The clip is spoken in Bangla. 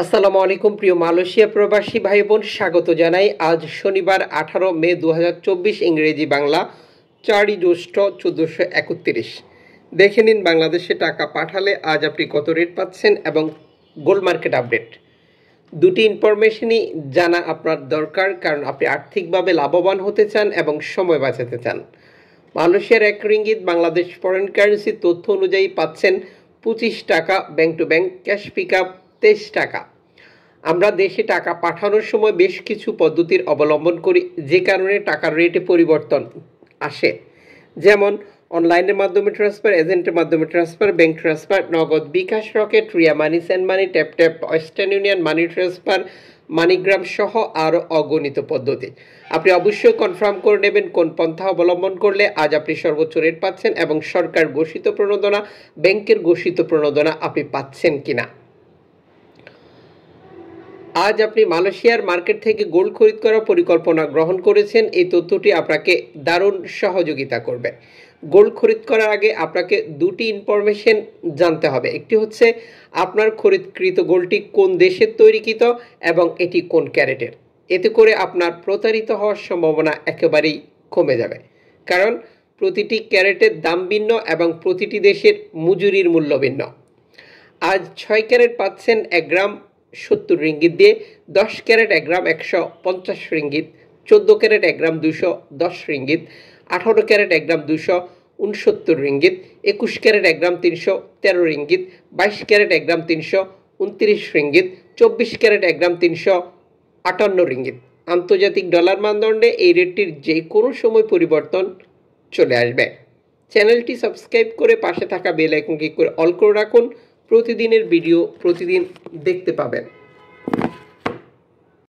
আসসালামু আলাইকুম প্রিয় মালয়েশিয়া প্রবাসী ভাই বোন স্বাগত জানাই আজ শনিবার আঠারো মে দু ইংরেজি বাংলা চারই জ্যৈষ্ঠ চোদ্দোশো একত্রিশ দেখে নিন বাংলাদেশে টাকা পাঠালে আজ আপনি কত রেট পাচ্ছেন এবং গোল্ড মার্কেট আপডেট দুটি ইনফরমেশনই জানা আপনার দরকার কারণ আপনি আর্থিকভাবে লাভবান হতে চান এবং সময় বাঁচাতে চান মালয়েশিয়ার এক রিঙ্গিত বাংলাদেশ ফরেন কারেন্সি তথ্য অনুযায়ী পাচ্ছেন পঁচিশ টাকা bank to bank cash pick up তেইশ টাকা আমরা দেশে টাকা পাঠানোর সময় বেশ কিছু পদ্ধতির অবলম্বন করি যে কারণে টাকার রেটে পরিবর্তন আসে যেমন অনলাইনের মাধ্যমে ট্রান্সফার এজেন্টের মাধ্যমে transfer bank transfer Nagad bKash Rocket Ria money send money tap tap Western Union money transfer MoneyGram সহ আরও অগণিত পদ্ধতি আপনি অবশ্যই কনফার্ম করে নেবেন কোন পন্থা অবলম্বন করলে আজ আপনি সর্বোচ্চ রেট পাচ্ছেন এবং সরকার ঘোষিত প্রণোদনা ব্যাংকের ঘোষিত প্রণোদনা আপনি পাচ্ছেন কিনা আজ আপনি মালয়েশিয়ার মার্কেট থেকে গোল্ড খরিদ করার পরিকল্পনা গ্রহণ করেছেন এই তথ্যটি আপনাকে দারুণ সহযোগিতা করবে গোল্ড খরিদ করার আগে আপনাকে দুটি ইনফরমেশন জানতে হবে একটি হচ্ছে আপনার খরিদকৃত গোল্ডটি কোন দেশের তৈরিকৃত এবং এটি কোন ক্যারেটের এতে করে আপনার প্রতারিত হওয়ার সম্ভাবনা একেবারেই কমে যাবে কারণ প্রতিটি ক্যারেটের দাম ভিন্ন এবং প্রতিটি দেশের মজুরির মূল্য ভিন্ন আজ ছয় ক্যারেট পাচ্ছেন এক গ্রাম সত্তর রিঙ্গিত দিয়ে দশ ক্যারেট এক গ্রাম একশো পঞ্চাশ রিঙ্গিত চোদ্দো ক্যারেট এক গ্রাম দুশো দশ রিঙ্গিত আঠারো ক্যারেট এক গ্রাম দুশো উনসত্তর রিঙ্গিত একুশ ক্যারেট এক গ্রাম তিনশো তেরো রিঙ্গিত বাইশ ক্যারেট এক গ্রাম তিনশো উনত্রিশ রিঙ্গিত চব্বিশ ক্যারেট এক গ্রাম তিনশো আটান্ন রিঙ্গিত আন্তর্জাতিক ডলার মানদণ্ডে এই রেটটির যে কোনো সময় পরিবর্তন চলে আসবে চ্যানেলটি সাবস্ক্রাইব করে পাশে থাকা বেল আইকন ক্লিক করে অল করে রাখুন প্রতিদিনের ভিডিও প্রতিদিন দেখতে পাবেন